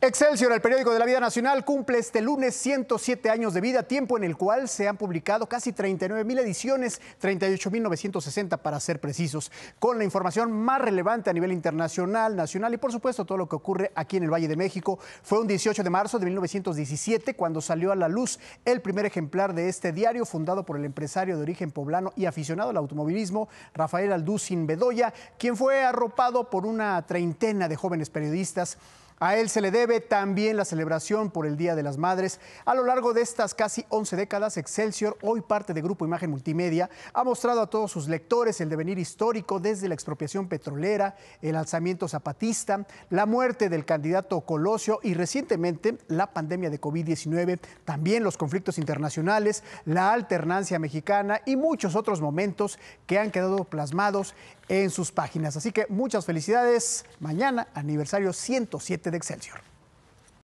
Excelsior, el periódico de la vida nacional, cumple este lunes 107 años de vida, tiempo en el cual se han publicado casi 39 mil ediciones, 38.960 para ser precisos, con la información más relevante a nivel internacional, nacional y por supuesto todo lo que ocurre aquí en el Valle de México. Fue un 18 de marzo de 1917 cuando salió a la luz el primer ejemplar de este diario fundado por el empresario de origen poblano y aficionado al automovilismo, Rafael Alducin Bedoya, quien fue arropado por una treintena de jóvenes periodistas. A él se le debe también la celebración por el Día de las Madres. A lo largo de estas casi 11 décadas, Excelsior, hoy parte de Grupo Imagen Multimedia, ha mostrado a todos sus lectores el devenir histórico desde la expropiación petrolera, el alzamiento zapatista, la muerte del candidato Colosio y recientemente la pandemia de COVID-19, también los conflictos internacionales, la alternancia mexicana y muchos otros momentos que han quedado plasmados en sus páginas. Así que muchas felicidades. Mañana, aniversario 107 de Excelsior.